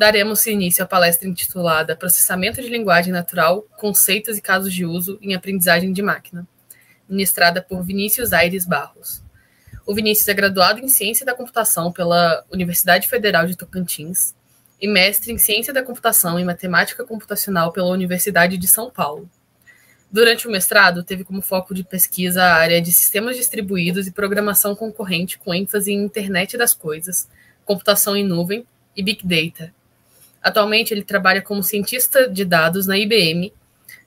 daremos início à palestra intitulada Processamento de Linguagem Natural, Conceitos e Casos de Uso em Aprendizagem de Máquina, ministrada por Vinícius Aires Barros. O Vinícius é graduado em Ciência da Computação pela Universidade Federal de Tocantins e mestre em Ciência da Computação e Matemática Computacional pela Universidade de São Paulo. Durante o mestrado, teve como foco de pesquisa a área de sistemas distribuídos e programação concorrente com ênfase em internet das coisas, computação em nuvem e big data, Atualmente, ele trabalha como cientista de dados na IBM,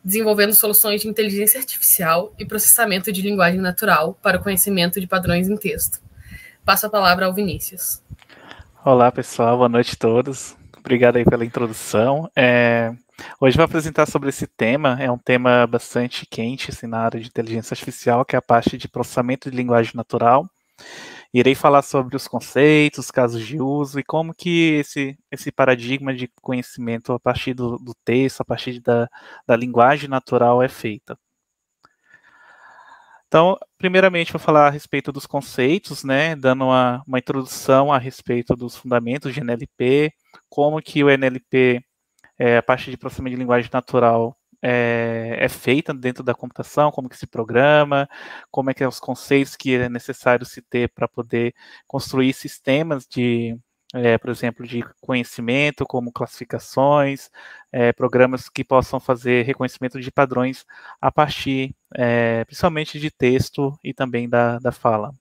desenvolvendo soluções de inteligência artificial e processamento de linguagem natural para o conhecimento de padrões em texto. Passo a palavra ao Vinícius. Olá, pessoal. Boa noite a todos. Obrigado aí pela introdução. É... Hoje vou apresentar sobre esse tema. É um tema bastante quente assim, na área de inteligência artificial, que é a parte de processamento de linguagem natural. Irei falar sobre os conceitos, casos de uso e como que esse, esse paradigma de conhecimento a partir do, do texto, a partir da, da linguagem natural é feita. Então, primeiramente, vou falar a respeito dos conceitos, né, dando uma, uma introdução a respeito dos fundamentos de NLP, como que o NLP, é, a parte de processamento de linguagem natural, é, é, feita dentro da computação, como que se programa, como é que é os conceitos que é necessário se ter para poder construir sistemas de, é, por exemplo, de conhecimento, como classificações, é, programas que possam fazer reconhecimento de padrões a partir, é, principalmente de texto e também da, da fala.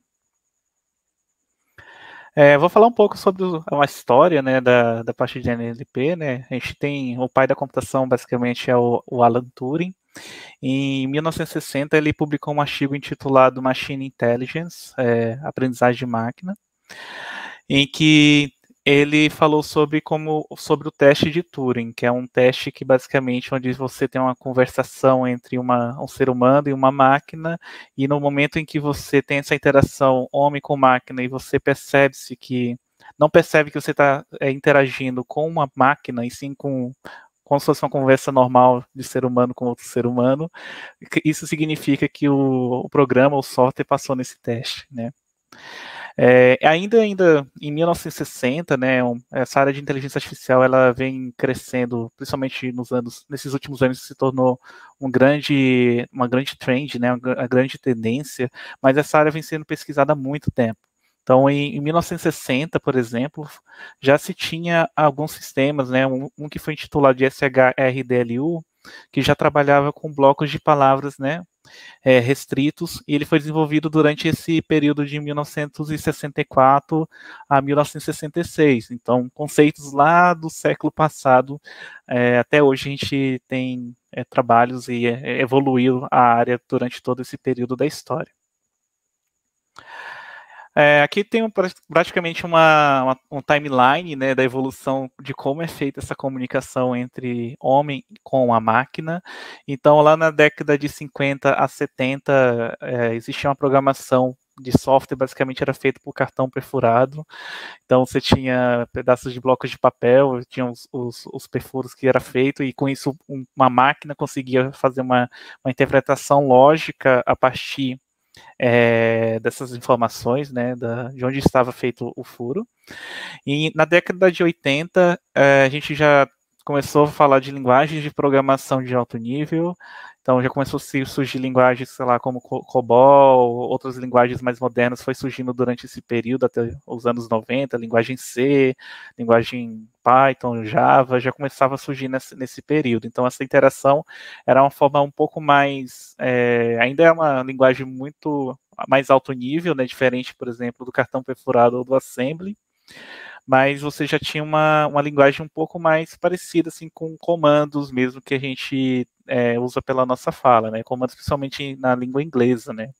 É, vou falar um pouco sobre a história né, da, da parte de NLP. Né? A gente tem o pai da computação, basicamente, é o, o Alan Turing. Em 1960, ele publicou um artigo intitulado Machine Intelligence, é, Aprendizagem de Máquina, em que ele falou sobre como sobre o teste de Turing, que é um teste que basicamente onde você tem uma conversação entre uma, um ser humano e uma máquina, e no momento em que você tem essa interação homem com máquina e você percebe-se que não percebe que você está é, interagindo com uma máquina e sim com como se fosse uma conversa normal de ser humano com outro ser humano, isso significa que o, o programa, o software passou nesse teste, né? É, ainda, ainda em 1960, né, essa área de inteligência artificial ela vem crescendo, principalmente nos anos, nesses últimos anos se tornou um grande, uma grande trend, né, uma grande tendência, mas essa área vem sendo pesquisada há muito tempo. Então, em, em 1960, por exemplo, já se tinha alguns sistemas, né, um, um que foi intitulado de SHRDLU, que já trabalhava com blocos de palavras, né, é, restritos, e ele foi desenvolvido durante esse período de 1964 a 1966. Então, conceitos lá do século passado, é, até hoje a gente tem é, trabalhos e evoluiu a área durante todo esse período da história. É, aqui tem um, praticamente uma, uma, um timeline né, da evolução de como é feita essa comunicação entre homem com a máquina. Então, lá na década de 50 a 70, é, existia uma programação de software basicamente era feito por cartão perfurado. Então você tinha pedaços de blocos de papel, tinha os, os, os perfuros que era feito, e com isso um, uma máquina conseguia fazer uma, uma interpretação lógica a partir é, dessas informações, né, da, de onde estava feito o furo. E na década de 80, é, a gente já começou a falar de linguagens de programação de alto nível, então já começou a surgir linguagens, sei lá, como COBOL, outras linguagens mais modernas foi surgindo durante esse período, até os anos 90, linguagem C, linguagem Python, Java, já começava a surgir nesse, nesse período. Então essa interação era uma forma um pouco mais, é, ainda é uma linguagem muito mais alto nível, né, diferente, por exemplo, do cartão perfurado ou do assembly, mas você já tinha uma, uma linguagem um pouco mais parecida assim com comandos mesmo que a gente é, usa pela nossa fala, né? Comandos principalmente na língua inglesa, né?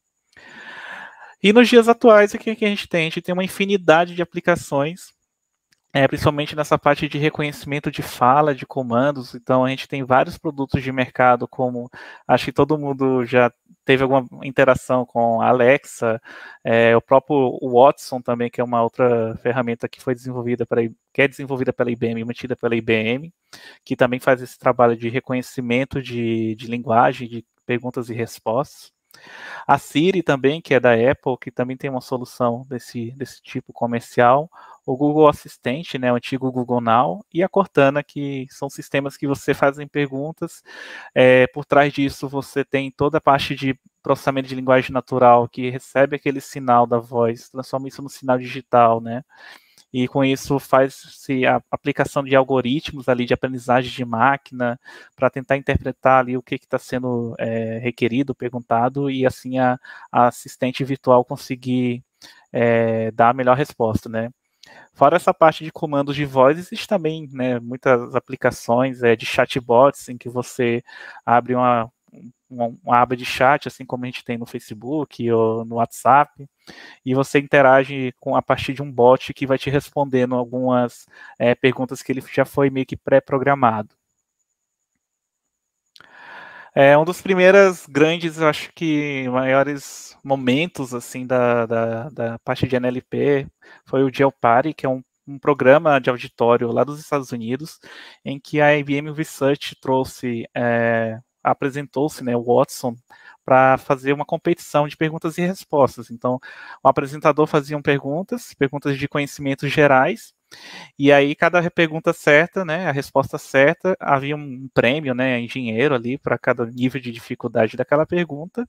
E nos dias atuais, o que, que a gente tem? A gente tem uma infinidade de aplicações é, principalmente nessa parte de reconhecimento de fala, de comandos. Então, a gente tem vários produtos de mercado, como acho que todo mundo já teve alguma interação com a Alexa, é, o próprio Watson também, que é uma outra ferramenta que foi desenvolvida para que é desenvolvida pela IBM, mantida pela IBM, que também faz esse trabalho de reconhecimento de, de linguagem, de perguntas e respostas. A Siri também, que é da Apple, que também tem uma solução desse, desse tipo comercial o Google Assistente, né, o antigo Google Now, e a Cortana, que são sistemas que você fazem perguntas. É, por trás disso, você tem toda a parte de processamento de linguagem natural, que recebe aquele sinal da voz, transforma isso no sinal digital, né? E com isso faz-se a aplicação de algoritmos ali de aprendizagem de máquina para tentar interpretar ali o que está sendo é, requerido, perguntado, e assim a, a assistente virtual conseguir é, dar a melhor resposta, né? Fora essa parte de comandos de voz, existe também né, muitas aplicações é, de chatbots em que você abre uma, uma, uma, aba de chat, assim como a gente tem no Facebook ou no WhatsApp, e você interage com a partir de um bot que vai te respondendo algumas é, perguntas que ele já foi meio que pré-programado. É um dos primeiros grandes, eu acho que maiores momentos assim da, da, da parte de NLP foi o Geo que é um, um, programa de auditório lá dos Estados Unidos, em que a IBM Research trouxe, é, apresentou-se, né, o Watson, para fazer uma competição de perguntas e respostas. Então, o apresentador fazia perguntas, perguntas de conhecimentos gerais, e aí, cada pergunta certa, né, a resposta certa, havia um prêmio né, em dinheiro ali para cada nível de dificuldade daquela pergunta.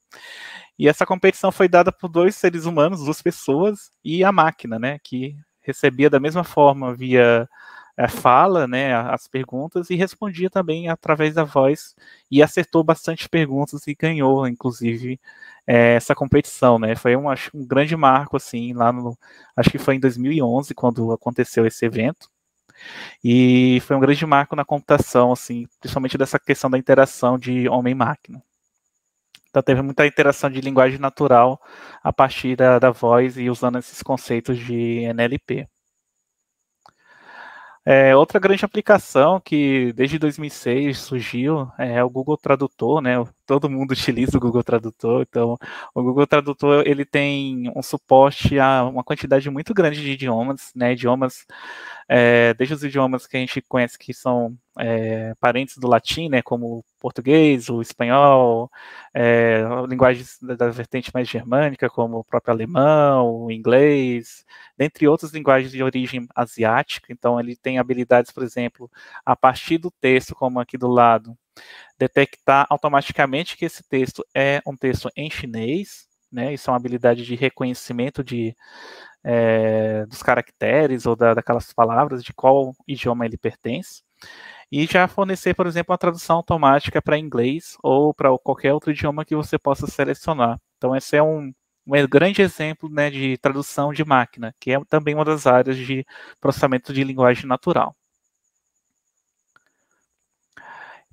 E essa competição foi dada por dois seres humanos, duas pessoas, e a máquina, né, que recebia da mesma forma via eh, fala, né, as perguntas e respondia também através da voz e acertou bastante perguntas e ganhou, inclusive, é, essa competição, né? Foi um, acho, um grande marco, assim, lá no. Acho que foi em 2011 quando aconteceu esse evento. E foi um grande marco na computação, assim, principalmente dessa questão da interação de homem-máquina. Então teve muita interação de linguagem natural a partir da, da voz e usando esses conceitos de NLP. É, outra grande aplicação que desde 2006 surgiu é o Google Tradutor, né? Todo mundo utiliza o Google Tradutor, então o Google Tradutor ele tem um suporte a uma quantidade muito grande de idiomas, né? Idiomas, é, desde os idiomas que a gente conhece que são é, parentes do latim, né, como o português, o espanhol, é, linguagens da, da, vertente mais germânica, como o próprio alemão, o inglês, dentre outras linguagens de origem asiática. Então, ele tem habilidades, por exemplo, a partir do texto, como aqui do lado, detectar automaticamente que esse texto é um texto em chinês, né, isso é uma habilidade de reconhecimento de, é, dos caracteres ou da, daquelas palavras, de qual idioma ele pertence e já fornecer, por exemplo, uma tradução automática para inglês ou para qualquer outro idioma que você possa selecionar. Então, esse é um, um grande exemplo né, de tradução de máquina, que é também uma das áreas de processamento de linguagem natural.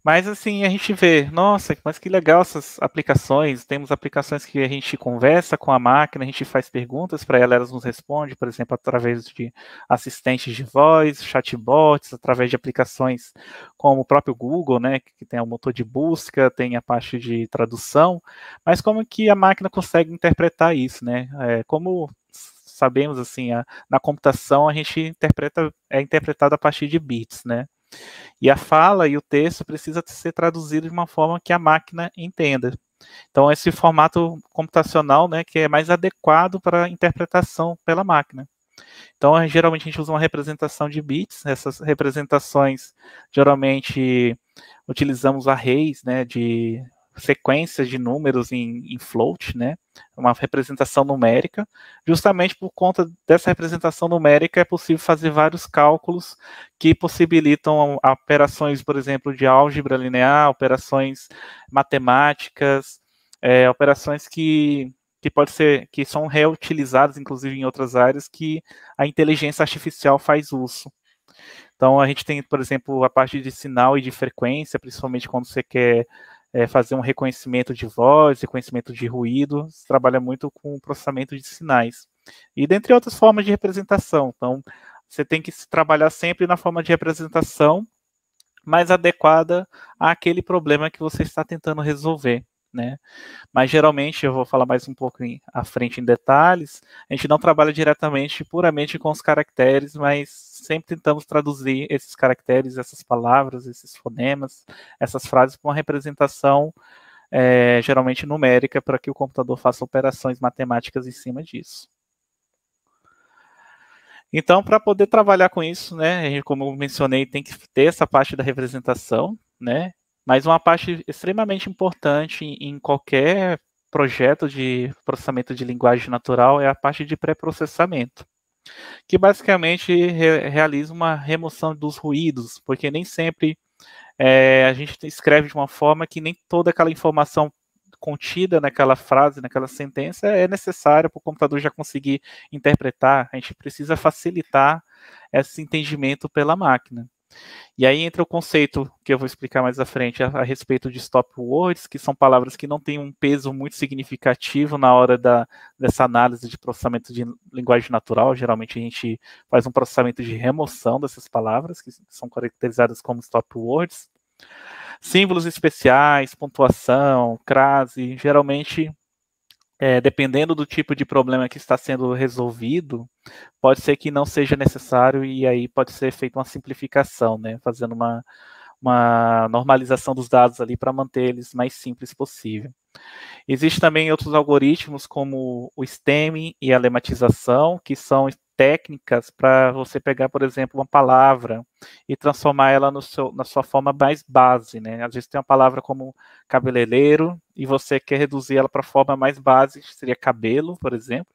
Mas assim, a gente vê, nossa, mas que legal essas aplicações. Temos aplicações que a gente conversa com a máquina, a gente faz perguntas para ela, elas nos respondem, por exemplo, através de assistentes de voz, chatbots, através de aplicações como o próprio Google, né, que tem o motor de busca, tem a parte de tradução. Mas como que a máquina consegue interpretar isso, né? É, como sabemos, assim, a, na computação a gente interpreta, é interpretado a partir de bits, né? E a fala e o texto precisa ser traduzido de uma forma que a máquina entenda. Então, esse formato computacional, né, que é mais adequado para a interpretação pela máquina. Então, geralmente a gente usa uma representação de bits, essas representações geralmente utilizamos arrays, né, de sequências de números em, em float, né? Uma representação numérica. Justamente por conta dessa representação numérica é possível fazer vários cálculos que possibilitam operações, por exemplo, de álgebra linear, operações matemáticas, é, operações que que pode ser que são reutilizadas inclusive em outras áreas que a inteligência artificial faz uso. Então a gente tem, por exemplo, a parte de sinal e de frequência, principalmente quando você quer é, fazer um reconhecimento de voz, reconhecimento de ruído, se trabalha muito com o processamento de sinais. E dentre outras formas de representação. Então, você tem que se trabalhar sempre na forma de representação mais adequada àquele problema que você está tentando resolver né? Mas geralmente, eu vou falar mais um pouco em, à frente em detalhes, a gente não trabalha diretamente, puramente com os caracteres, mas sempre tentamos traduzir esses caracteres, essas palavras, esses fonemas, essas frases para uma representação é, geralmente numérica, para que o computador faça operações matemáticas em cima disso. Então, para poder trabalhar com isso, né, como eu mencionei, tem que ter essa parte da representação, né? Mas uma parte extremamente importante em qualquer projeto de processamento de linguagem natural é a parte de pré-processamento, que basicamente re realiza uma remoção dos ruídos, porque nem sempre é, a gente escreve de uma forma que nem toda aquela informação contida naquela frase, naquela sentença, é necessária para o computador já conseguir interpretar. A gente precisa facilitar esse entendimento pela máquina. E aí entra o conceito que eu vou explicar mais à frente a, a, respeito de stop words, que são palavras que não têm um peso muito significativo na hora da, dessa análise de processamento de linguagem natural. Geralmente a gente faz um processamento de remoção dessas palavras, que são caracterizadas como stop words. Símbolos especiais, pontuação, crase, geralmente é, dependendo do tipo de problema que está sendo resolvido, pode ser que não seja necessário e aí pode ser feita uma simplificação, né? Fazendo uma, uma normalização dos dados ali para manter eles mais simples possível. Existem também outros algoritmos como o stem e a lematização, que são técnicas para você pegar, por exemplo, uma palavra e transformar ela no seu, na sua forma mais base, né? Às vezes tem uma palavra como cabeleireiro e você quer reduzir ela para a forma mais base, que seria cabelo, por exemplo.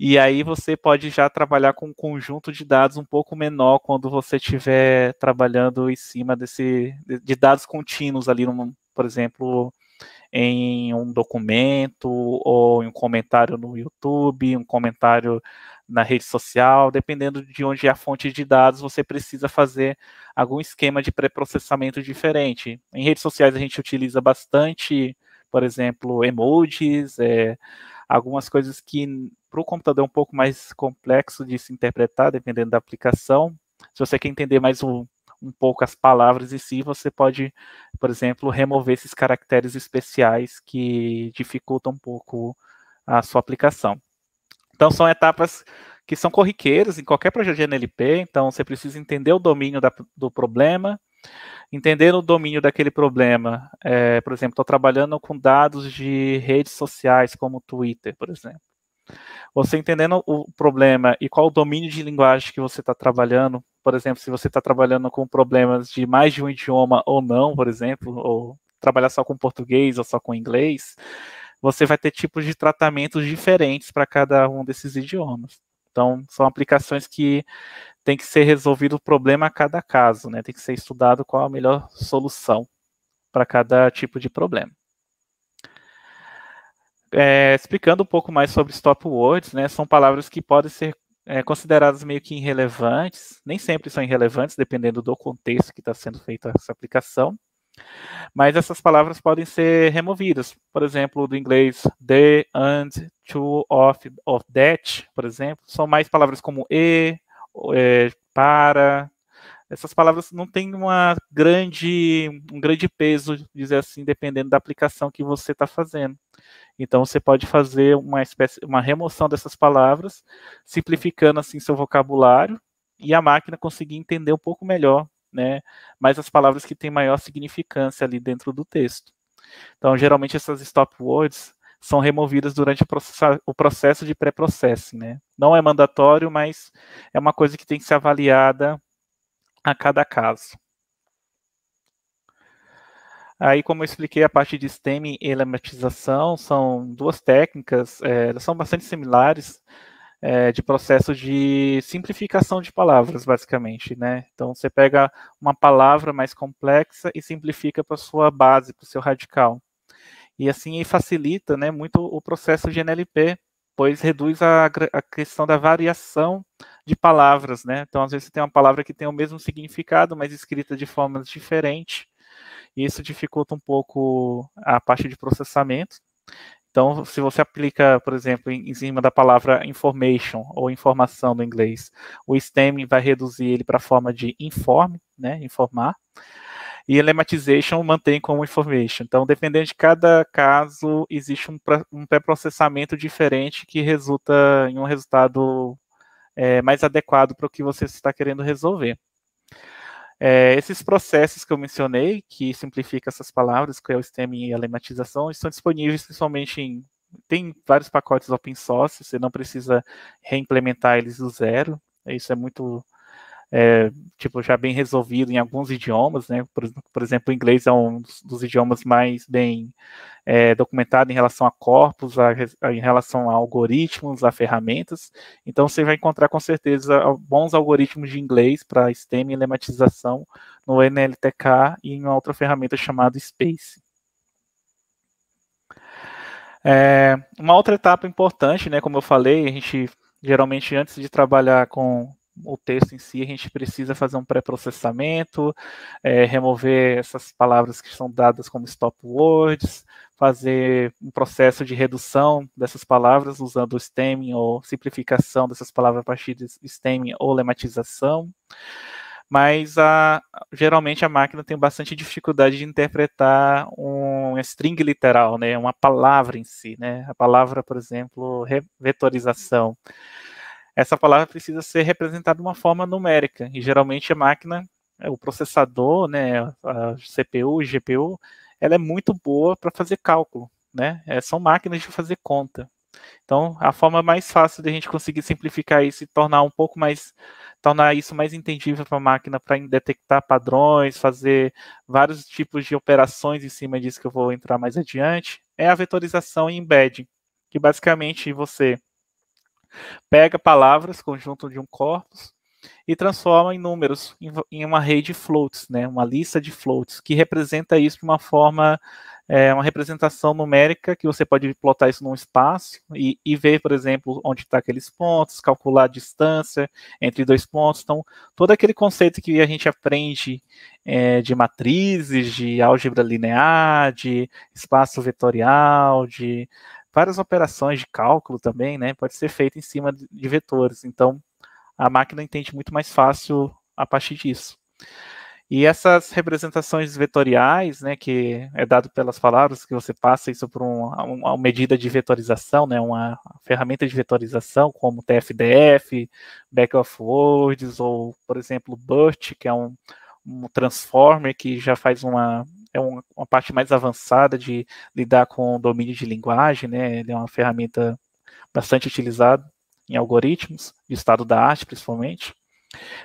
E aí você pode já trabalhar com um conjunto de dados um pouco menor quando você estiver trabalhando em cima desse de dados contínuos ali, num, por exemplo, em um documento ou em um comentário no YouTube, um comentário na rede social, dependendo de onde é a fonte de dados, você precisa fazer algum esquema de pré-processamento diferente. Em redes sociais a gente utiliza bastante, por exemplo, emojis, é, algumas coisas que para o computador é um pouco mais complexo de se interpretar, dependendo da aplicação. Se você quer entender mais o um pouco as palavras em si, você pode, por exemplo, remover esses caracteres especiais que dificultam um pouco a sua aplicação. Então, são etapas que são corriqueiras em qualquer projeto de NLP, então você precisa entender o domínio da, do problema, entender o domínio daquele problema. É, por exemplo, estou trabalhando com dados de redes sociais como Twitter, por exemplo. Você entendendo o problema e qual o domínio de linguagem que você está trabalhando por exemplo, se você está trabalhando com problemas de mais de um idioma ou não, por exemplo, ou trabalhar só com português ou só com inglês, você vai ter tipos de tratamentos diferentes para cada um desses idiomas. Então, são aplicações que tem que ser resolvido o problema a cada caso, né? Tem que ser estudado qual a melhor solução para cada tipo de problema. É, explicando um pouco mais sobre stop words, né? São palavras que podem ser é, consideradas meio que irrelevantes, nem sempre são irrelevantes, dependendo do contexto que está sendo feita essa aplicação, mas essas palavras podem ser removidas. Por exemplo, do inglês the, and, to, of, of that, por exemplo, são mais palavras como e, é, para, essas palavras não têm uma grande, um grande peso, dizer assim, dependendo da aplicação que você está fazendo. Então, você pode fazer uma, espécie, uma remoção dessas palavras, simplificando assim seu vocabulário e a máquina conseguir entender um pouco melhor, né? Mais as palavras que têm maior significância ali dentro do texto. Então, geralmente essas stop words são removidas durante o processo de pré-processing, né? Não é mandatório, mas é uma coisa que tem que ser avaliada a cada caso. Aí, como eu expliquei, a parte de STEM e elematização são duas técnicas, é, elas são bastante similares, é, de processo de simplificação de palavras, basicamente, né? Então, você pega uma palavra mais complexa e simplifica para sua base, para o seu radical. E assim facilita né, muito o processo de NLP, pois reduz a, a questão da variação de palavras, né? Então, às vezes, você tem uma palavra que tem o mesmo significado, mas escrita de formas diferentes, e isso dificulta um pouco a parte de processamento. Então, se você aplica, por exemplo, em cima da palavra information ou informação no inglês, o stemming vai reduzir ele para a forma de informe, né? Informar. E lemmatization mantém como information. Então, dependendo de cada caso, existe um pré-processamento diferente que resulta em um resultado é, mais adequado para o que você está querendo resolver. É, esses processos que eu mencionei, que simplifica essas palavras, que é o stem e a lematização, estão disponíveis principalmente em tem vários pacotes open source, você não precisa reimplementar eles do zero. Isso é muito é, tipo, já bem resolvido em alguns idiomas, né? Por, por, exemplo, o inglês é um dos, dos idiomas mais bem é, documentado em relação a corpos, a, a, em relação a algoritmos, a ferramentas. Então, você vai encontrar com certeza bons algoritmos de inglês para STEM e lematização no NLTK e em uma outra ferramenta chamada Space. É, uma outra etapa importante, né? Como eu falei, a gente geralmente antes de trabalhar com o texto em si, a gente precisa fazer um pré-processamento, é, remover essas palavras que são dadas como stop words, fazer um processo de redução dessas palavras usando o stemming ou simplificação dessas palavras a partir de stemming ou lematização. Mas a, geralmente a máquina tem bastante dificuldade de interpretar um string literal, né, uma palavra em si, né? A palavra, por exemplo, vetorização essa palavra precisa ser representada de uma forma numérica, e geralmente a máquina, é, o processador, né, a CPU, GPU, ela é muito boa para fazer cálculo, né? É, são máquinas de fazer conta. Então, a forma mais fácil de a gente conseguir simplificar isso e tornar um pouco mais, tornar isso mais entendível para a máquina, para detectar padrões, fazer vários tipos de operações em cima disso que eu vou entrar mais adiante, é a vetorização e embedding, que basicamente você pega palavras, conjunto de um corpus, e transforma em números, em, uma rede de floats, né, uma lista de floats, que representa isso de uma forma, é, uma representação numérica, que você pode plotar isso num espaço e, e ver, por exemplo, onde está aqueles pontos, calcular a distância entre dois pontos. Então, todo aquele conceito que a gente aprende é, de matrizes, de álgebra linear, de espaço vetorial, de várias operações de cálculo também, né, pode ser feita em cima de vetores. Então, a máquina entende muito mais fácil a partir disso. E essas representações vetoriais, né, que é dado pelas palavras, que você passa isso por um, uma medida de vetorização, né, uma ferramenta de vetorização, como TFDF, Back of Words, ou, por exemplo, BERT, que é um, um transformer que já faz uma é um, uma parte mais avançada de lidar com o domínio de linguagem, né? Ele é uma ferramenta bastante utilizada em algoritmos, de estado da arte, principalmente.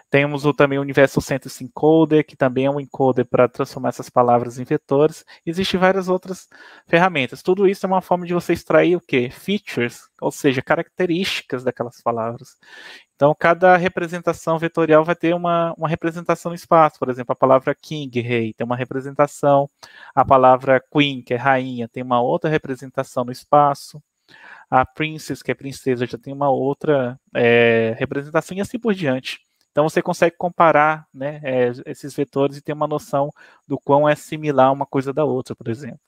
Temos o, também o Universo Centers Encoder, que também é um encoder para transformar essas palavras em vetores. Existem várias outras ferramentas. Tudo isso é uma forma de você extrair o quê? Features, ou seja, características daquelas palavras. Então, cada representação vetorial vai ter uma, uma representação no espaço. Por exemplo, a palavra king, rei, tem uma representação. A palavra queen, que é rainha, tem uma outra representação no espaço a Princess, que é princesa, já tem uma outra é, representação, e assim por diante. Então você consegue comparar né, é, esses vetores e ter uma noção do quão é similar uma coisa da outra, por exemplo.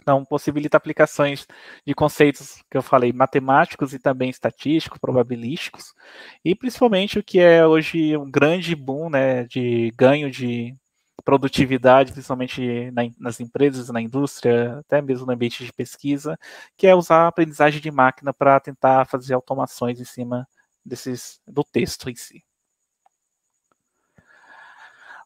Então, possibilita aplicações de conceitos que eu falei, matemáticos e também estatísticos, probabilísticos, e principalmente o que é hoje um grande boom né, de ganho de produtividade, principalmente na, nas empresas, na indústria, até mesmo no ambiente de pesquisa, que é usar a aprendizagem de máquina para tentar fazer automações em cima desses do texto em si.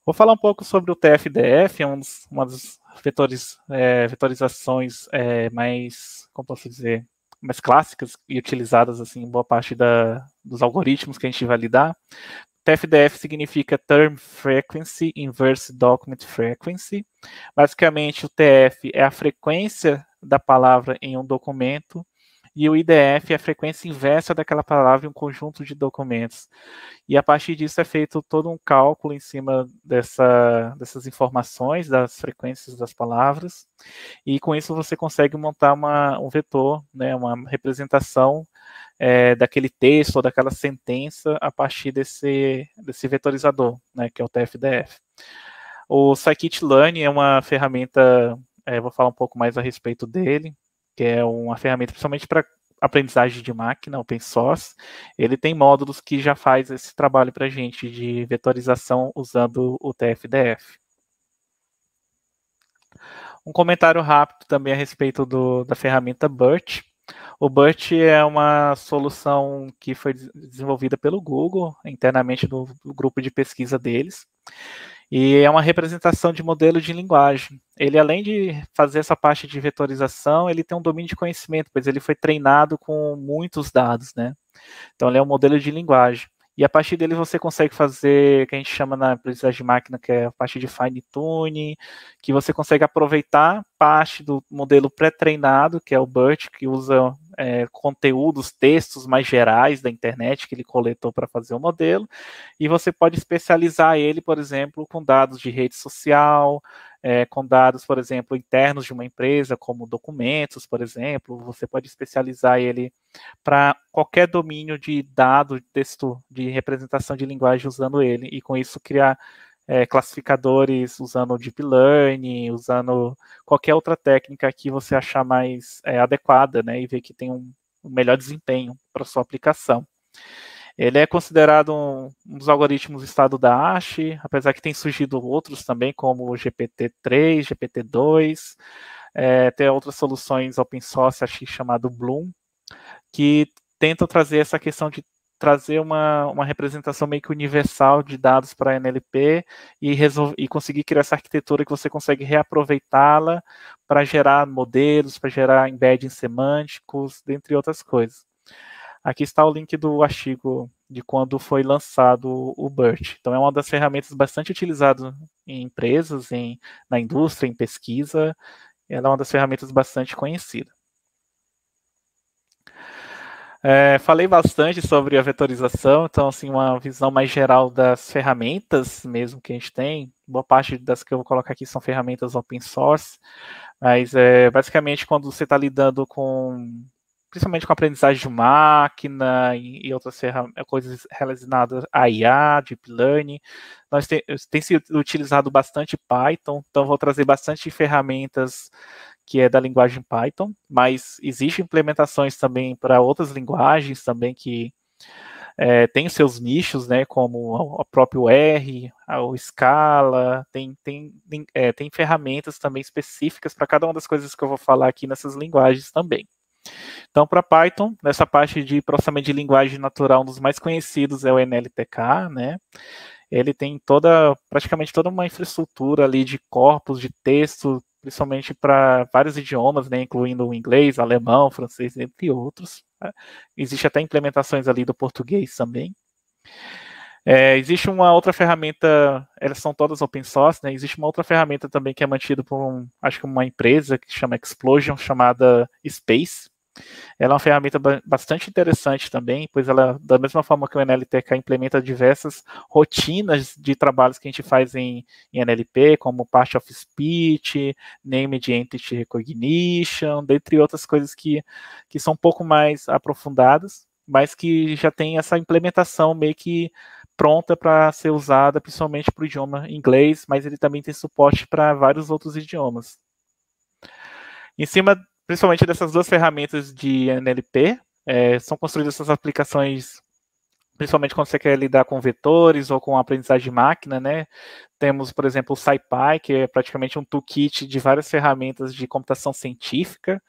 Vou falar um pouco sobre o TFDF, é um dos, uma das vetores, é, vetorizações é, mais, como posso dizer, mais clássicas e utilizadas assim em boa parte da, dos algoritmos que a gente vai lidar. TFDF significa Term Frequency Inverse Document Frequency. Basicamente, o TF é a frequência da palavra em um documento e o IDF é a frequência inversa daquela palavra em um conjunto de documentos. E a partir disso é feito todo um cálculo em cima dessa, dessas informações, das frequências das palavras, e com isso você consegue montar uma, um vetor, né, uma representação é, daquele texto ou daquela sentença a partir desse, desse vetorizador, né, que é o TFDF. O Scikit-learn é uma ferramenta, é, vou falar um pouco mais a respeito dele, que é uma ferramenta principalmente para aprendizagem de máquina, open source, ele tem módulos que já faz esse trabalho para a gente de vetorização usando o TFDF. Um comentário rápido também a respeito do, da ferramenta BERT. O BERT é uma solução que foi desenvolvida pelo Google, internamente no grupo de pesquisa deles. E é uma representação de modelo de linguagem. Ele, além de fazer essa parte de vetorização, ele tem um domínio de conhecimento, pois ele foi treinado com muitos dados, né? Então, ele é um modelo de linguagem. E a partir dele você consegue fazer o que a gente chama na aprendizagem de máquina, que é a parte de fine tuning, que você consegue aproveitar parte do modelo pré-treinado, que é o BERT, que usa é, conteúdos, textos mais gerais da internet que ele coletou para fazer o modelo, e você pode especializar ele, por exemplo, com dados de rede social, é, com dados, por exemplo, internos de uma empresa, como documentos, por exemplo, você pode especializar ele para qualquer domínio de dado, texto, de representação de linguagem usando ele, e com isso criar é, classificadores usando deep learning, usando qualquer outra técnica que você achar mais é, adequada, né, e ver que tem um, melhor desempenho para sua aplicação. Ele é considerado um, um dos algoritmos estado da ASH, apesar que tem surgido outros também, como o GPT-3, GPT-2, é, tem outras soluções open source, acho chamado Bloom, que tentam trazer essa questão de trazer uma, uma representação meio que universal de dados para a NLP e, resolver, e conseguir criar essa arquitetura que você consegue reaproveitá-la para gerar modelos, para gerar embeddings semânticos, dentre outras coisas. Aqui está o link do artigo de quando foi lançado o BERT. Então, é uma das ferramentas bastante utilizadas em empresas, em, na indústria, em pesquisa. Ela é uma das ferramentas bastante conhecida. É, falei bastante sobre a vetorização, então assim uma visão mais geral das ferramentas mesmo que a gente tem. Boa parte das que eu vou colocar aqui são ferramentas open source, mas é, basicamente quando você está lidando com principalmente com aprendizagem de máquina e, outras coisas relacionadas a IA, Deep Learning. Nós tem, tem se utilizado bastante Python, então vou trazer bastante ferramentas que é da linguagem Python, mas existem implementações também para outras linguagens também que é, tem seus nichos, né, como o próprio R, o Scala, tem, tem, tem, é, tem ferramentas também específicas para cada uma das coisas que eu vou falar aqui nessas linguagens também. Então, para Python, nessa parte de processamento de linguagem natural, um dos mais conhecidos é o NLTK, né? Ele tem toda, praticamente toda uma infraestrutura ali de corpos, de texto, principalmente para vários idiomas, né, incluindo o inglês, alemão, francês, entre outros. Tá? Existe até implementações ali do português também. É, existe uma outra ferramenta, elas são todas open source, né? Existe uma outra ferramenta também que é mantida por um, acho que uma empresa que chama Explosion, chamada Space, ela é uma ferramenta bastante interessante também, pois ela, da mesma forma que o NLTK implementa diversas rotinas de trabalhos que a gente faz em, em NLP, como Part of Speech, Named Entity Recognition, dentre outras coisas que, que são um pouco mais aprofundadas, mas que já tem essa implementação meio que pronta para ser usada, principalmente para o idioma inglês, mas ele também tem suporte para vários outros idiomas. Em cima principalmente dessas duas ferramentas de NLP. É, são construídas essas aplicações, principalmente quando você quer lidar com vetores ou com aprendizagem de máquina, né? Temos, por exemplo, o SciPy, que é praticamente um toolkit de várias ferramentas de computação científica,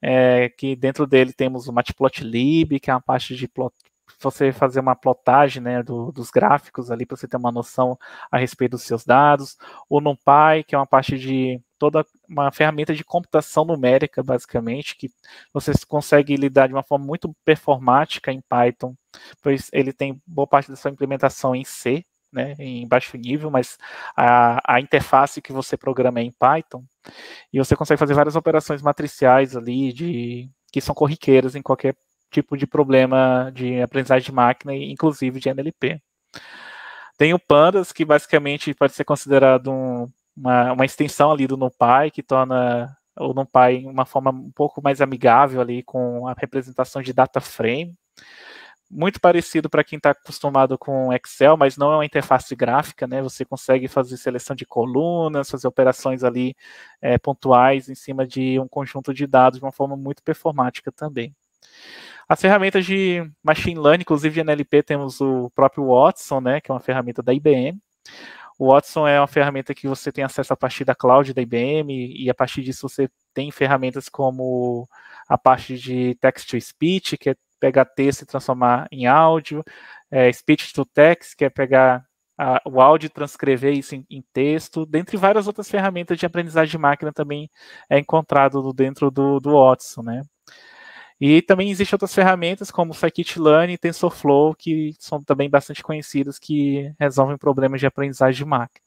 é, que dentro dele temos o Matplotlib, que é uma parte de plot, você fazer uma plotagem né, do, dos gráficos ali para você ter uma noção a respeito dos seus dados, o NumPy, que é uma parte de toda uma ferramenta de computação numérica, basicamente, que você consegue lidar de uma forma muito performática em Python, pois ele tem boa parte da sua implementação em C, né, em baixo nível, mas a, a interface que você programa é em Python, e você consegue fazer várias operações matriciais ali, de, que são corriqueiras em qualquer tipo de problema de aprendizagem de máquina, inclusive de NLP. Tem o Pandas, que basicamente pode ser considerado um uma, uma extensão ali do NumPy que torna o NumPy uma forma um pouco mais amigável ali com a representação de data frame. Muito parecido para quem está acostumado com Excel, mas não é uma interface gráfica, né? Você consegue fazer seleção de colunas, fazer operações ali é, pontuais em cima de um conjunto de dados de uma forma muito performática também. As ferramentas de machine learning, inclusive NLP temos o próprio Watson, né, que é uma ferramenta da IBM. O Watson é uma ferramenta que você tem acesso a partir da cloud da IBM, e a partir disso você tem ferramentas como a parte de text-to-speech, que é pegar texto e transformar em áudio, é, speech-to-text, que é pegar a, o áudio e transcrever isso em, em, texto, dentre várias outras ferramentas de aprendizagem de máquina também é encontrado dentro do, do Watson, né? E também existem outras ferramentas como Scikit-learn e TensorFlow, que são também bastante conhecidas, que resolvem problemas de aprendizagem de máquina.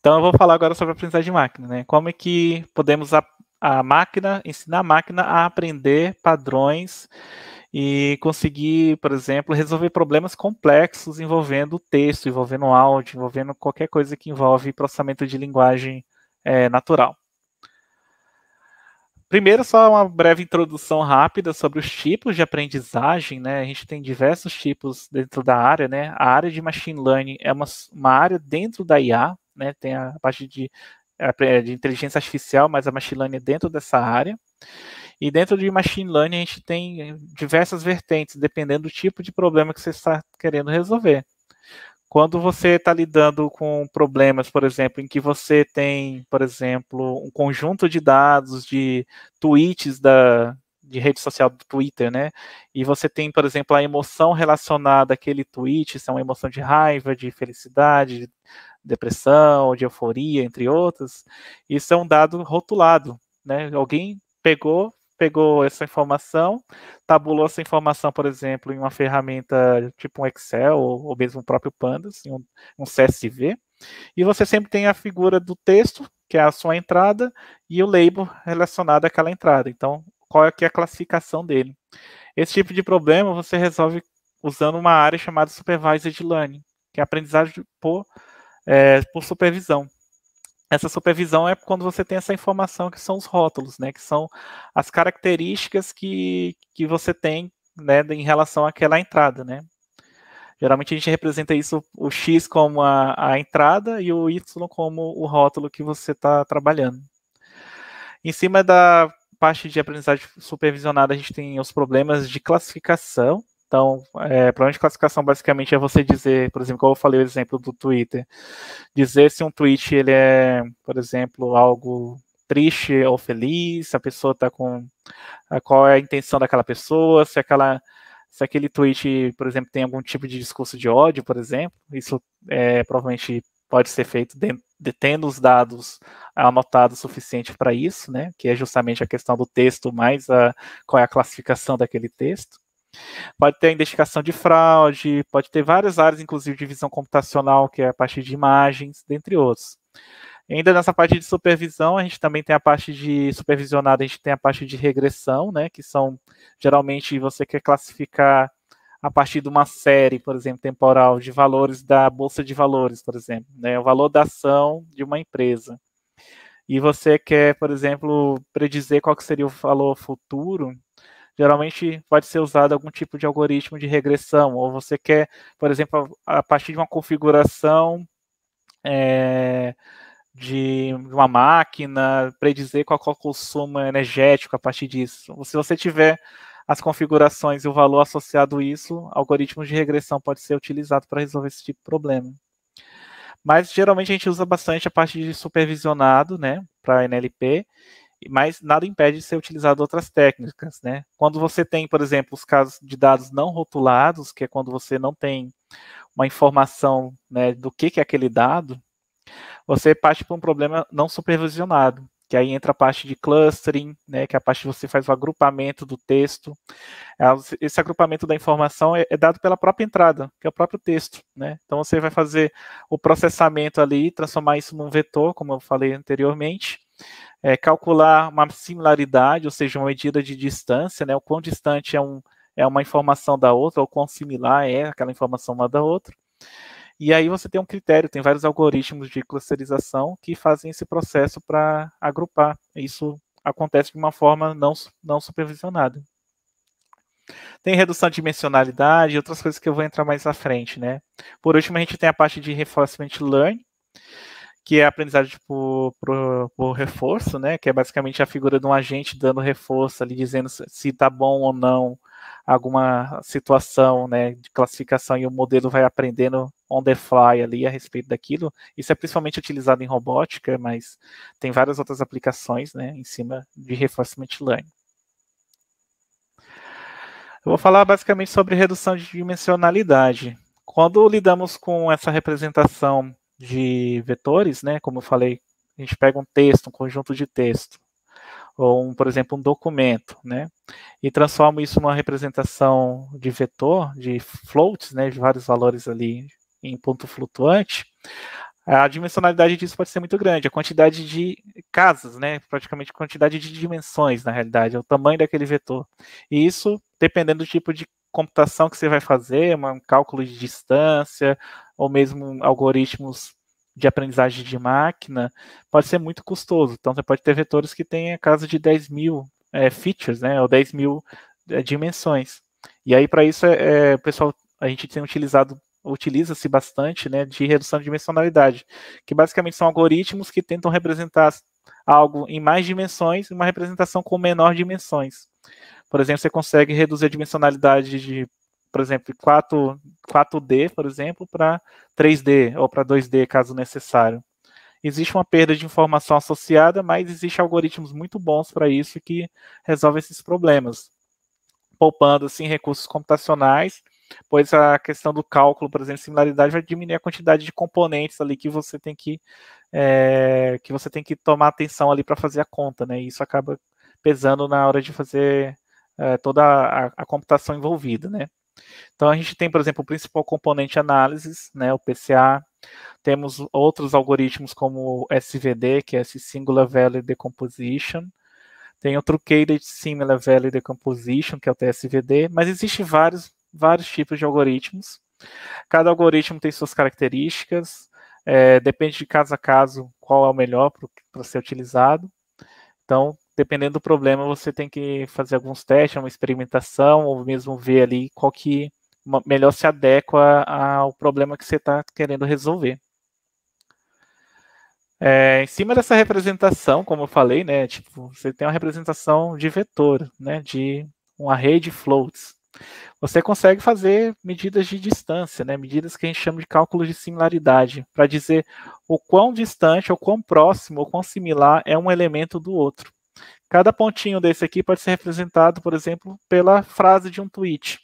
Então, eu vou falar agora sobre aprendizagem de máquina. Né? Como é que podemos a, a máquina, ensinar a máquina a aprender padrões e conseguir, por exemplo, resolver problemas complexos envolvendo texto, envolvendo áudio, envolvendo qualquer coisa que envolve processamento de linguagem é, natural. Primeiro, só uma breve introdução rápida sobre os tipos de aprendizagem, né? A gente tem diversos tipos dentro da área, né? A área de machine learning é uma, uma área dentro da IA, né? Tem a parte de, é, é, de inteligência artificial, mas a machine learning é dentro dessa área. E dentro de machine learning a gente tem diversas vertentes, dependendo do tipo de problema que você está querendo resolver. Quando você está lidando com problemas, por exemplo, em que você tem, por exemplo, um conjunto de dados de tweets da, de rede social do Twitter, né? E você tem, por exemplo, a emoção relacionada àquele tweet, se é uma emoção de raiva, de felicidade, de depressão, de euforia, entre outras. Isso é um dado rotulado, né? Alguém pegou, pegou essa informação, tabulou essa informação, por exemplo, em uma ferramenta tipo um Excel ou, ou mesmo o próprio Pandas, um, um CSV, e você sempre tem a figura do texto, que é a sua entrada, e o label relacionado àquela entrada. Então, qual é que é a classificação dele? Esse tipo de problema você resolve usando uma área chamada Supervised Learning, que é aprendizagem por, é, por supervisão. Essa supervisão é quando você tem essa informação que são os rótulos, né? Que são as características que, que você tem né, em relação àquela entrada, né? Geralmente a gente representa isso, o X como a, a entrada e o Y como o rótulo que você está trabalhando. Em cima da parte de aprendizagem supervisionada, a gente tem os problemas de classificação, então, é, problema de classificação basicamente é você dizer, por exemplo, como eu falei o exemplo do Twitter, dizer se um tweet ele é, por exemplo, algo triste ou feliz, se a pessoa está com qual é a intenção daquela pessoa, se aquela se aquele tweet, por exemplo, tem algum tipo de discurso de ódio, por exemplo, isso é, provavelmente pode ser feito detendo os dados anotados suficiente para isso, né? Que é justamente a questão do texto mais a qual é a classificação daquele texto. Pode ter a investigação de fraude, pode ter várias áreas, inclusive de visão computacional, que é a parte de imagens, dentre outros. Ainda nessa parte de supervisão, a gente também tem a parte de supervisionado, a gente tem a parte de regressão, né? Que são geralmente você quer classificar a partir de uma série, por exemplo, temporal, de valores da Bolsa de Valores, por exemplo, né? O valor da ação de uma empresa. E você quer, por exemplo, predizer qual que seria o valor futuro geralmente pode ser usado algum tipo de algoritmo de regressão, ou você quer, por exemplo, a partir de uma configuração é, de uma máquina, predizer qual é o consumo energético a partir disso. Se você tiver as configurações e o valor associado a isso, algoritmos de regressão pode ser utilizado para resolver esse tipo de problema. Mas geralmente a gente usa bastante a parte de supervisionado, né, para NLP, mas nada impede de ser utilizado outras técnicas, né? Quando você tem, por exemplo, os casos de dados não rotulados, que é quando você não tem uma informação né, do que, que é aquele dado, você parte para um problema não supervisionado, que aí entra a parte de clustering, né, que é a parte que você faz o agrupamento do texto. É, esse agrupamento da informação é, é dado pela própria entrada, que é o próprio texto. Né? Então você vai fazer o processamento ali, transformar isso num vetor, como eu falei anteriormente, é, calcular uma similaridade, ou seja, uma medida de distância, né, o quão distante é, um, é uma informação da outra, ou quão similar é aquela informação uma da outra. E aí você tem um critério, tem vários algoritmos de clusterização que fazem esse processo para agrupar. Isso acontece de uma forma não, não supervisionada. Tem redução de dimensionalidade e outras coisas que eu vou entrar mais à frente, né? Por último, a gente tem a parte de reinforcement learning, que é a aprendizagem tipo, por, por, por, reforço, né? Que é basicamente a figura de um agente dando reforço ali, dizendo se está bom ou não alguma situação, né, de classificação e o modelo vai aprendendo on the fly ali a respeito daquilo. Isso é principalmente utilizado em robótica, mas tem várias outras aplicações, né, em cima de reforço learning. Eu vou falar basicamente sobre redução de dimensionalidade. Quando lidamos com essa representação de vetores, né? Como eu falei, a gente pega um texto, um conjunto de texto, ou um, por exemplo, um documento, né? E transforma isso numa representação de vetor, de floats, né? De vários valores ali em ponto flutuante. A dimensionalidade disso pode ser muito grande, a quantidade de casas, né? Praticamente quantidade de dimensões, na realidade, é o tamanho daquele vetor. E isso, dependendo do tipo de computação que você vai fazer, um cálculo de distância, ou mesmo algoritmos de aprendizagem de máquina, pode ser muito custoso. Então, você pode ter vetores que têm a casa de 10 mil é, features, né, ou 10 mil é, dimensões. E aí, para isso, é, é pessoal, a gente tem utilizado utiliza-se bastante né, de redução de dimensionalidade, que basicamente são algoritmos que tentam representar algo em mais dimensões e uma representação com menor dimensões. Por exemplo, você consegue reduzir a dimensionalidade de por exemplo, 4, 4D, por exemplo, para 3D ou para 2D, caso necessário. Existe uma perda de informação associada, mas existem algoritmos muito bons para isso que resolvem esses problemas, poupando assim recursos computacionais, pois a questão do cálculo, por exemplo, similaridade vai diminuir a quantidade de componentes ali que você tem que é, que você tem que tomar atenção ali para fazer a conta, né? E isso acaba pesando na hora de fazer é, toda a, a computação envolvida, né? Então a gente tem, por exemplo, o principal componente análise, né, o PCA. Temos outros algoritmos como SVD, que é esse Singular Value Decomposition. Tem o Truncated Similar Value Decomposition, que é o TSVD, mas existem vários, vários tipos de algoritmos. Cada algoritmo tem suas características, é, depende de caso a caso qual é o melhor para ser utilizado. Então, dependendo do problema, você tem que fazer alguns testes, uma experimentação, ou mesmo ver ali qual que melhor se adequa ao problema que você está querendo resolver. É, em cima dessa representação, como eu falei, né, tipo, você tem uma representação de vetor, né, de um array de floats. Você consegue fazer medidas de distância, né, medidas que a gente chama de cálculos de similaridade, para dizer o quão distante, ou quão próximo, ou quão similar é um elemento do outro. Cada pontinho desse aqui pode ser representado, por exemplo, pela frase de um tweet.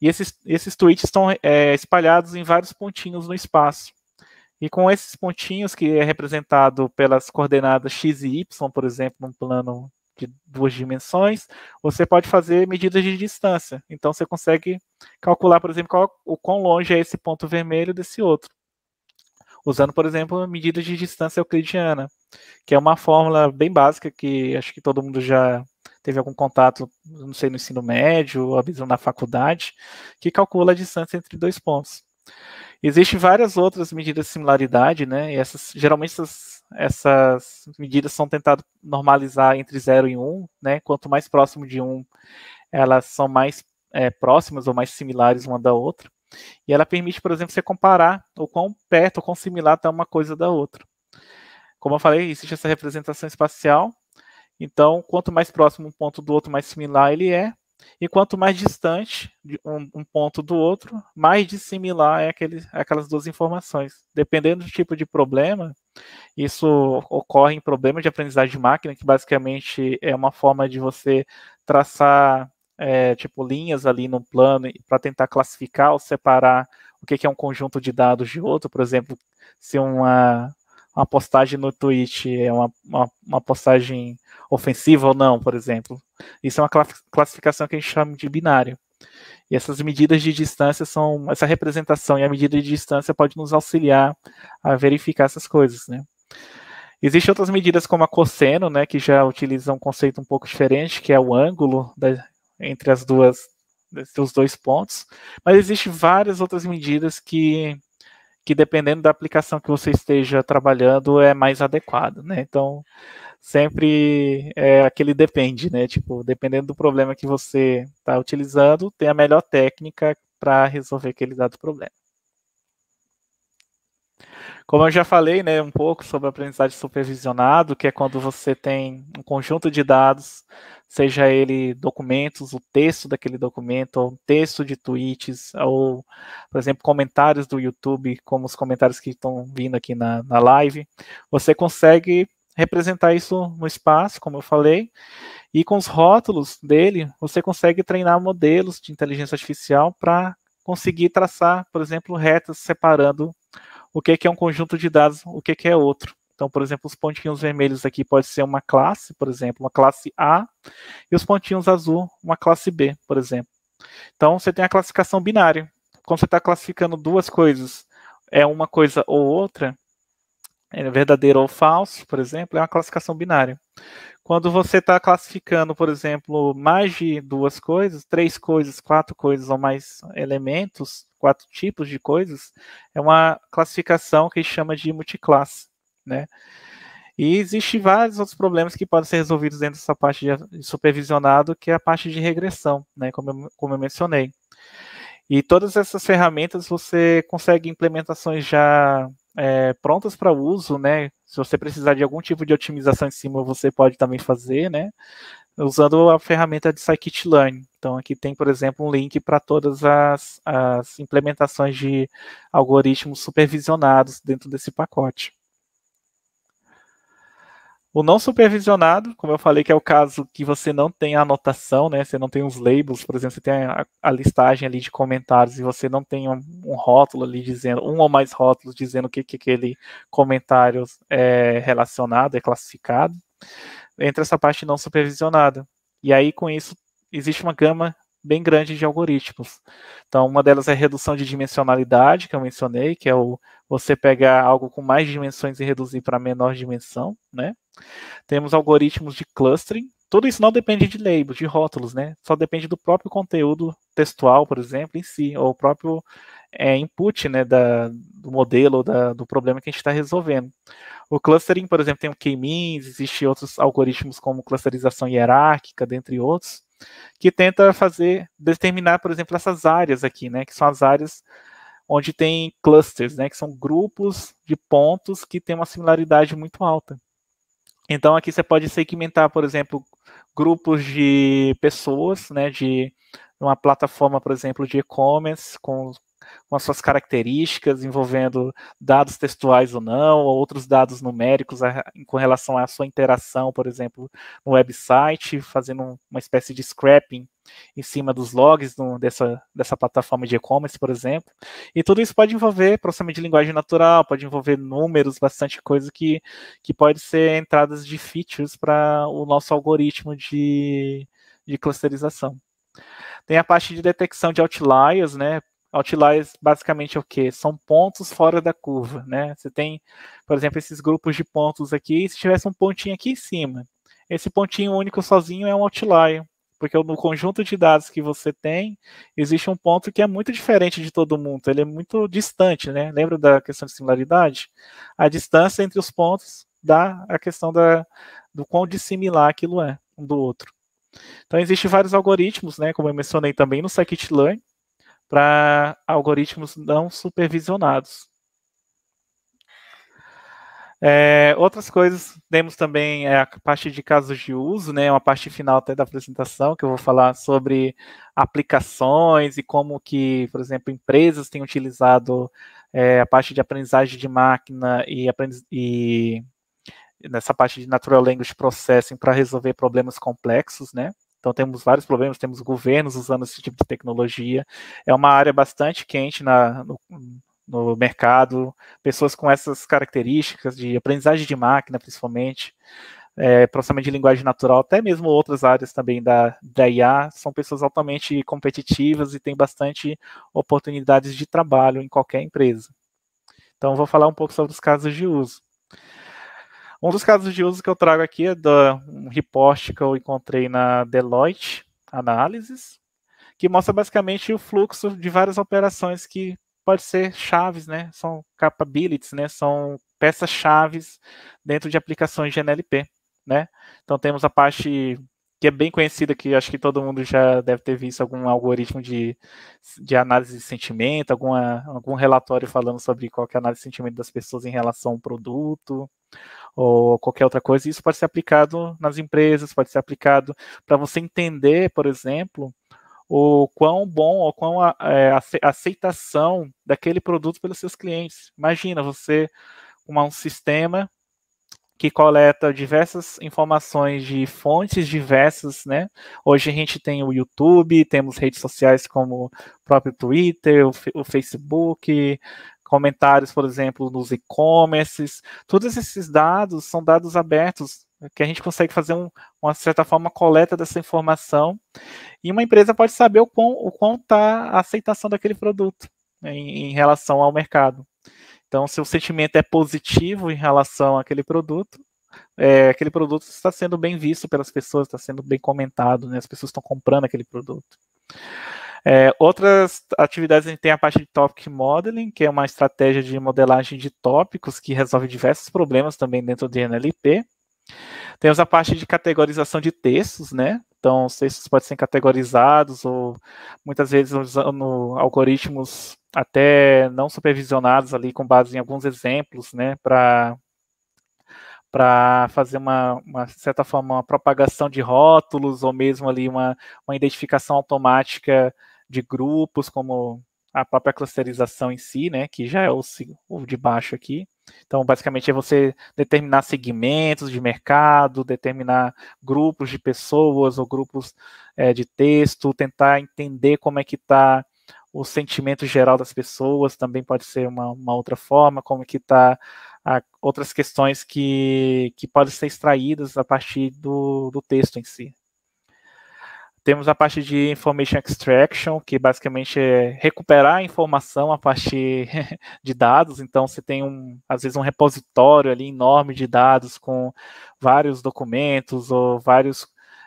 E esses, esses tweets estão é, espalhados em vários pontinhos no espaço. E com esses pontinhos, que é representado pelas coordenadas x e y, por exemplo, num plano de duas dimensões, você pode fazer medidas de distância. Então, você consegue calcular, por exemplo, qual, o quão longe é esse ponto vermelho desse outro. Usando, por exemplo, medidas de distância euclidiana que é uma fórmula bem básica que acho que todo mundo já teve algum contato, não sei, no ensino médio ou mesmo na faculdade, que calcula a distância entre dois pontos. Existem várias outras medidas de similaridade, né? E essas, geralmente essas, essas medidas são tentadas normalizar entre 0 e 1, um, né? Quanto mais próximo de 1, um, elas são mais é, próximas ou mais similares uma da outra. E ela permite, por exemplo, você comparar o quão perto ou quão similar está uma coisa da outra. Como eu falei, existe essa representação espacial. Então, quanto mais próximo um ponto do outro, mais similar ele é. E quanto mais distante um, um ponto do outro, mais dissimilar é aquele, aquelas duas informações. Dependendo do tipo de problema, isso ocorre em problemas de aprendizagem de máquina, que basicamente é uma forma de você traçar é, tipo linhas ali no plano para tentar classificar ou separar o que, que é um conjunto de dados de outro, por exemplo, se uma uma postagem no tweet é uma, uma, uma, postagem ofensiva ou não, por exemplo. Isso é uma classificação que a gente chama de binário. E essas medidas de distância são. Essa representação e a medida de distância pode nos auxiliar a verificar essas coisas, né? Existem outras medidas como a cosseno, né, que já utiliza um conceito um pouco diferente, que é o ângulo da, né, entre as duas, entre né, os dois pontos. Mas existem várias outras medidas que que dependendo da aplicação que você esteja trabalhando é mais adequado, né? Então sempre é aquele depende, né? Tipo, dependendo do problema que você está utilizando, tem a melhor técnica para resolver aquele dado problema. Como eu já falei, né, um pouco sobre aprendizagem supervisionado, que é quando você tem um conjunto de dados seja ele documentos, o texto daquele documento, ou texto de tweets, ou, por exemplo, comentários do YouTube, como os comentários que estão vindo aqui na, na live, você consegue representar isso no espaço, como eu falei, e com os rótulos dele, você consegue treinar modelos de inteligência artificial para conseguir traçar, por exemplo, retas separando o que é um conjunto de dados, o que é outro. Então, por exemplo, os pontinhos vermelhos aqui pode ser uma classe, por exemplo, uma classe A, e os pontinhos azul, uma classe B, por exemplo. Então, você tem a classificação binária. Quando você está classificando duas coisas, é uma coisa ou outra, é verdadeiro ou falso, por exemplo, é uma classificação binária. Quando você está classificando, por exemplo, mais de duas coisas, três coisas, quatro coisas ou mais elementos, quatro tipos de coisas, é uma classificação que chama de multiclasse né? E existem vários outros problemas que podem ser resolvidos dentro dessa parte de supervisionado, que é a parte de regressão, né, como eu, como eu mencionei. E todas essas ferramentas você consegue implementações já é, prontas para uso, né? Se você precisar de algum tipo de otimização em cima, você pode também fazer, né? Usando a ferramenta de scikit-learn. Então, aqui tem, por exemplo, um link para todas as, as implementações de algoritmos supervisionados dentro desse pacote. O não supervisionado, como eu falei, que é o caso que você não tem a anotação, né? Você não tem os labels, por exemplo, você tem a, a listagem ali de comentários e você não tem um, um, rótulo ali dizendo, um ou mais rótulos dizendo o que, que aquele comentário é relacionado, é classificado. Entra essa parte não supervisionada. E aí, com isso, existe uma gama bem grande de algoritmos. Então, uma delas é a redução de dimensionalidade, que eu mencionei, que é o, você pegar algo com mais dimensões e reduzir para menor dimensão, né? Temos algoritmos de clustering. Tudo isso não depende de labels, de rótulos, né? Só depende do próprio conteúdo textual, por exemplo, em si, ou o próprio é, input né, da, do modelo, da, do problema que a gente está resolvendo. O clustering, por exemplo, tem o K-means, existem outros algoritmos como clusterização hierárquica, dentre outros que tenta fazer, determinar, por exemplo, essas áreas aqui, né, que são as áreas onde tem clusters, né, que são grupos de pontos que têm uma similaridade muito alta. Então aqui você pode segmentar, por exemplo, grupos de pessoas, né, de uma plataforma, por exemplo, de e-commerce com com as suas características, envolvendo dados textuais ou não, ou outros dados numéricos a, com relação à sua interação, por exemplo, no website, fazendo uma espécie de scrapping em cima dos logs no, dessa, dessa plataforma de e-commerce, por exemplo. E tudo isso pode envolver processamento de linguagem natural, pode envolver números, bastante coisa que, que pode ser entradas de features para o nosso algoritmo de, de clusterização. Tem a parte de detecção de outliers, né? Outliers basicamente é o que? São pontos fora da curva, né? Você tem, por exemplo, esses grupos de pontos aqui, se tivesse um pontinho aqui em cima, esse pontinho único sozinho é um outlier, porque no conjunto de dados que você tem, existe um ponto que é muito diferente de todo mundo, ele é muito distante, né? Lembra da questão de similaridade? A distância entre os pontos dá a questão da, do quão dissimilar aquilo é um do outro. Então, existem vários algoritmos, né? Como eu mencionei também no scikit-learn, para algoritmos não supervisionados. É, outras coisas, temos também é, a parte de casos de uso, né, uma parte final até da apresentação, que eu vou falar sobre aplicações e como que, por exemplo, empresas têm utilizado é, a parte de aprendizagem de máquina e, aprendiz e nessa parte de Natural Language Processing para resolver problemas complexos, né? Então temos vários problemas, temos governos usando esse tipo de tecnologia. É uma área bastante quente na, no, no mercado, pessoas com essas características de aprendizagem de máquina, principalmente, é, processamento de linguagem natural, até mesmo outras áreas também da, da IA, são pessoas altamente competitivas e têm bastante oportunidades de trabalho em qualquer empresa. Então, vou falar um pouco sobre os casos de uso. Um dos casos de uso que eu trago aqui é um report que eu encontrei na Deloitte Analysis, que mostra basicamente o fluxo de várias operações que pode ser chaves, né? São capabilities, né? São peças chaves dentro de aplicações de NLP, né? Então temos a parte que é bem conhecida, que acho que todo mundo já deve ter visto algum algoritmo de, de análise de sentimento, alguma, algum relatório falando sobre qual é a análise de sentimento das pessoas em relação ao produto ou qualquer outra coisa. Isso pode ser aplicado nas empresas, pode ser aplicado para você entender, por exemplo, o quão bom ou quão a, é, a aceitação daquele produto pelos seus clientes. Imagina você um sistema que coleta diversas informações de fontes diversas, né? Hoje a gente tem o YouTube, temos redes sociais como o próprio Twitter, o, o Facebook, comentários, por exemplo, nos e-commerces. Todos esses dados são dados abertos que a gente consegue fazer um, uma certa forma coleta dessa informação e uma empresa pode saber o quão está a aceitação daquele produto né, em, em relação ao mercado. Então, se o sentimento é positivo em relação àquele produto, é, aquele produto está sendo bem visto pelas pessoas, está sendo bem comentado, né? as pessoas estão comprando aquele produto. É, outras atividades a gente tem a parte de topic modeling, que é uma estratégia de modelagem de tópicos que resolve diversos problemas também dentro de NLP. Temos a parte de categorização de textos, né? Então, os textos podem ser categorizados ou muitas vezes usando algoritmos até não supervisionados ali com base em alguns exemplos, né? Para para fazer uma, uma, certa forma, uma propagação de rótulos ou mesmo ali uma, uma identificação automática de grupos, como a própria clusterização em si, né, que já é o, o de baixo aqui. Então, basicamente, é você determinar segmentos de mercado, determinar grupos de pessoas ou grupos é, de texto, tentar entender como é que está o sentimento geral das pessoas, também pode ser uma, uma outra forma, como é que está outras questões que, que podem ser extraídas a partir do, do texto em si. Temos a parte de information extraction, que basicamente é recuperar a informação a partir de dados. Então, você tem, um, às vezes, um repositório ali enorme de dados com vários documentos ou vários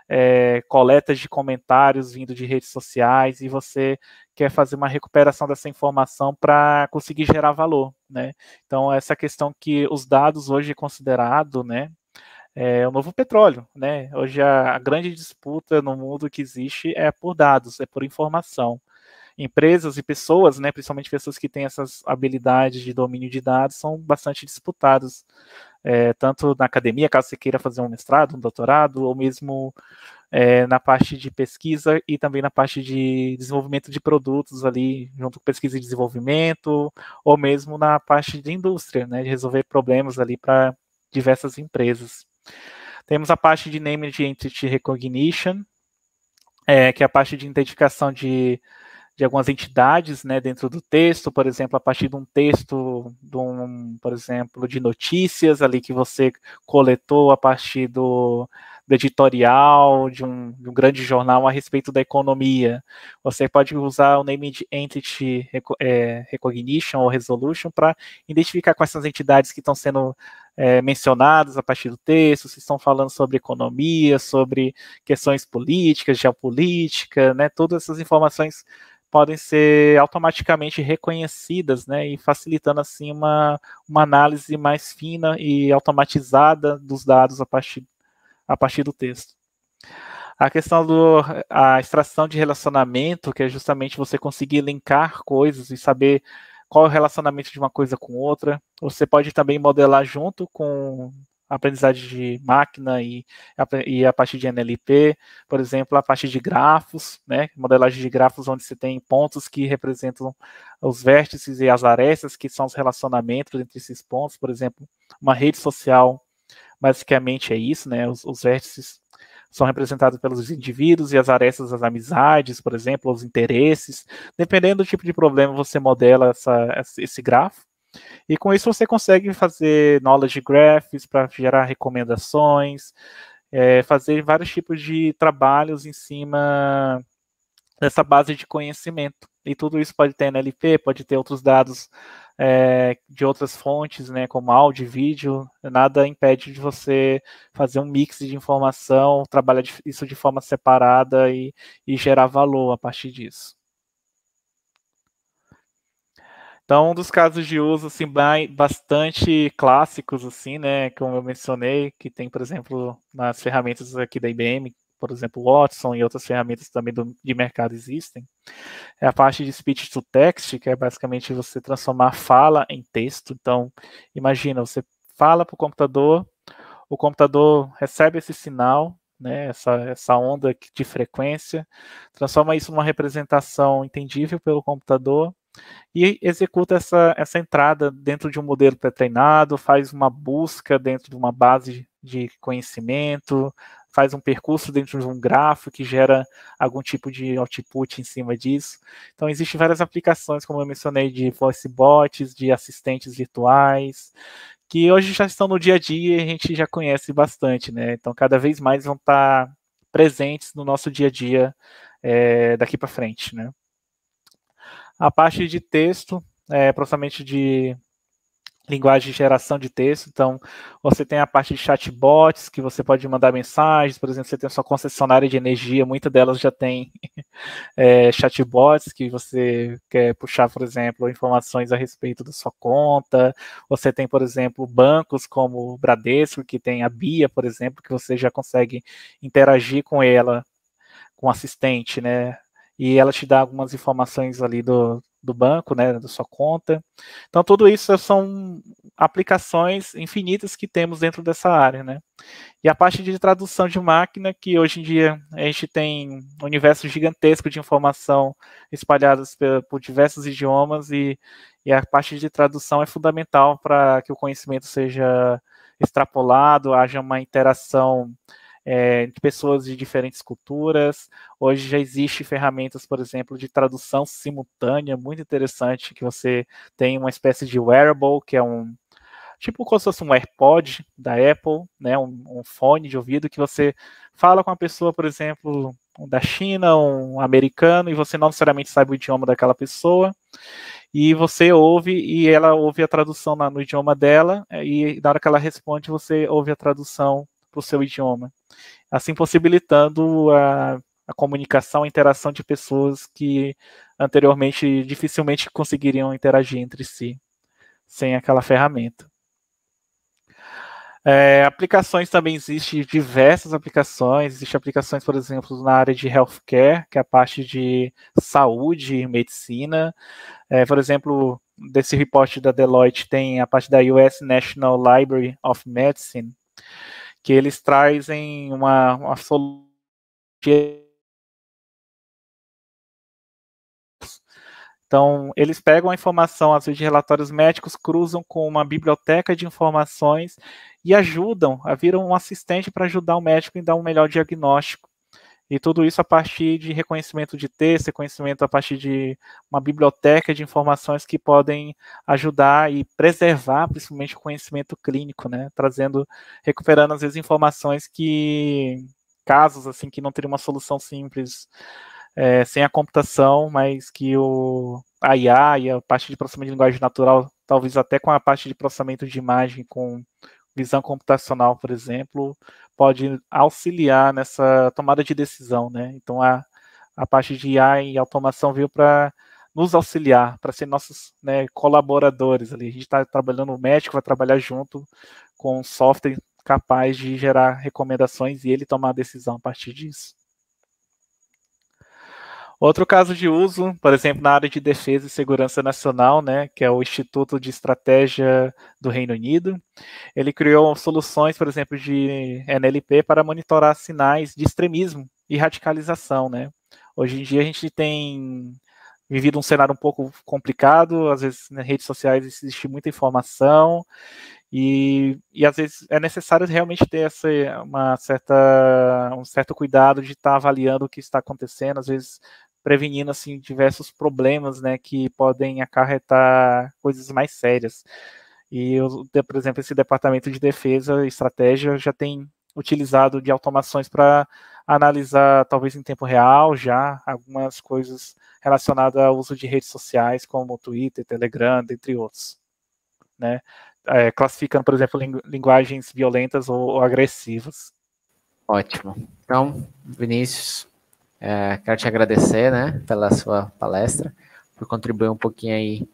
é, coletas de comentários vindo de redes sociais e você quer fazer uma recuperação dessa informação para conseguir gerar valor, né? Então essa questão que os dados hoje é considerado, né, é o novo petróleo, né? Hoje a, grande disputa no mundo que existe é por dados, é por informação. Empresas e pessoas, né, principalmente pessoas que têm essas habilidades de domínio de dados, são bastante disputadas, é, tanto na academia, caso você queira fazer um mestrado, um doutorado, ou mesmo é, na parte de pesquisa e também na parte de desenvolvimento de produtos ali, junto com pesquisa e desenvolvimento, ou mesmo na parte de indústria, né, de resolver problemas ali para diversas empresas. Temos a parte de Name Entity Recognition, é, que é a parte de identificação de, de algumas entidades né, dentro do texto, por exemplo, a partir de um texto, de um, por exemplo, de notícias ali que você coletou a partir do, do editorial de um, de um, grande jornal a respeito da economia. Você pode usar o Name Entity é, Recognition ou Resolution para identificar quais são as entidades que estão sendo é, mencionados a partir do texto, se estão falando sobre economia, sobre questões políticas, geopolítica, né? Todas essas informações podem ser automaticamente reconhecidas, né, e facilitando assim uma, uma análise mais fina e automatizada dos dados a partir, a partir do texto. A questão da extração de relacionamento, que é justamente você conseguir linkar coisas e saber qual é o relacionamento de uma coisa com outra. Você pode também modelar junto com aprendizagem de máquina e, e a parte de NLP, por exemplo, a parte de grafos, né, modelagem de grafos onde você tem pontos que representam os vértices e as arestas, que são os relacionamentos entre esses pontos, por exemplo, uma rede social, basicamente é isso, né, os, os vértices são representados pelos indivíduos e as arestas das amizades, por exemplo, os interesses. Dependendo do tipo de problema, você modela essa, esse grafo. E com isso você consegue fazer knowledge graphs para gerar recomendações, é, fazer vários tipos de trabalhos em cima dessa base de conhecimento. E tudo isso pode ter NLP, pode ter outros dados é, de outras fontes, né, como áudio e vídeo, nada impede de você fazer um mix de informação, trabalhar isso de forma separada e, e gerar valor a partir disso. Então, um dos casos de uso assim, bastante clássicos, assim, né, como eu mencionei, que tem, por exemplo, nas ferramentas aqui da IBM, por exemplo, Watson e outras ferramentas também do, de mercado existem, é a parte de speech to text, que é basicamente você transformar fala em texto. Então, imagina, você fala para o computador, o computador recebe esse sinal, né, essa, essa onda de frequência, transforma isso numa representação entendível pelo computador e executa essa, essa entrada dentro de um modelo pré-treinado, faz uma busca dentro de uma base de conhecimento, faz um percurso dentro de um grafo que gera algum tipo de output em cima disso. Então, existem várias aplicações, como eu mencionei, de voice bots, de assistentes virtuais, que hoje já estão no dia a dia e a gente já conhece bastante, né? Então, cada vez mais vão estar tá presentes no nosso dia a dia é, daqui para frente, né? A parte de texto, é, processamento de linguagem de geração de texto. Então, você tem a parte de chatbots, que você pode mandar mensagens, por exemplo, você tem a sua concessionária de energia, muitas delas já tem é, chatbots que você quer puxar, por exemplo, informações a respeito da sua conta. Você tem, por exemplo, bancos como o Bradesco, que tem a Bia, por exemplo, que você já consegue interagir com ela, com assistente, né? E ela te dá algumas informações ali do, do banco, né, da sua conta. Então, tudo isso são aplicações infinitas que temos dentro dessa área, né. E a parte de tradução de máquina, que hoje em dia a gente tem um universo gigantesco de informação espalhadas por, por diversos idiomas e, e a parte de tradução é fundamental para que o conhecimento seja extrapolado, haja uma interação é, pessoas de diferentes culturas. Hoje já existe ferramentas, por exemplo, de tradução simultânea, muito interessante, que você tem uma espécie de wearable, que é um tipo como se fosse um AirPod da Apple, né, um, um fone de ouvido que você fala com a pessoa, por exemplo, um da China, um americano, e você não necessariamente sabe o idioma daquela pessoa, e você ouve, e ela ouve a tradução na, no idioma dela, eh, e na hora que ela responde, você ouve a tradução para o seu idioma assim possibilitando a, a comunicação, a interação de pessoas que anteriormente dificilmente conseguiriam interagir entre si sem aquela ferramenta. É, aplicações também existem diversas aplicações. Existem aplicações, por exemplo, na área de healthcare, que é a parte de saúde e medicina. É, por exemplo, desse reporte da Deloitte tem a parte da US National Library of Medicine, que eles trazem uma, uma solução Então, eles pegam a informação, às vezes, de relatórios médicos, cruzam com uma biblioteca de informações e ajudam, viram um assistente para ajudar o médico em dar um melhor diagnóstico. E tudo isso a partir de reconhecimento de texto, reconhecimento a partir de uma biblioteca de informações que podem ajudar e preservar, principalmente, o conhecimento clínico, né? Trazendo, recuperando, às vezes, informações que. casos, assim, que não teriam uma solução simples é, sem a computação, mas que o, a IA e a parte de processamento de linguagem natural, talvez até com a parte de processamento de imagem, com visão computacional, por exemplo, pode auxiliar nessa tomada de decisão, né? Então a, a parte de IA e automação veio para nos auxiliar, para ser nossos né, colaboradores ali. A gente está trabalhando, o médico vai trabalhar junto com software capaz de gerar recomendações e ele tomar a decisão a partir disso. Outro caso de uso, por exemplo, na área de defesa e segurança nacional, né, que é o Instituto de Estratégia do Reino Unido, ele criou soluções, por exemplo, de NLP para monitorar sinais de extremismo e radicalização, né. Hoje em dia a gente tem vivido um cenário um pouco complicado, às vezes nas redes sociais existe muita informação e, e às vezes é necessário realmente ter essa, uma certa, um certo cuidado de estar tá avaliando o que está acontecendo, às vezes prevenindo assim diversos problemas, né, que podem acarretar coisas mais sérias. E eu, por exemplo, esse departamento de defesa e estratégia já tem utilizado de automações para analisar, talvez em tempo real, já algumas coisas relacionadas ao uso de redes sociais, como Twitter, Telegram, entre outros. Né? É, classificando, por exemplo, linguagens violentas ou, ou agressivas. Ótimo. Então, Vinícius, é, quero te agradecer, né, pela sua palestra, por contribuir um pouquinho aí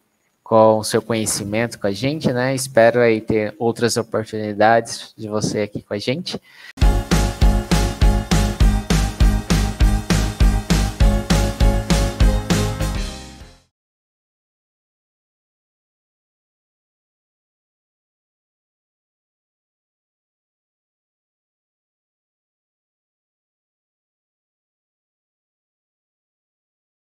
com o seu conhecimento com a gente, né? Espero aí ter outras oportunidades de você aqui com a gente.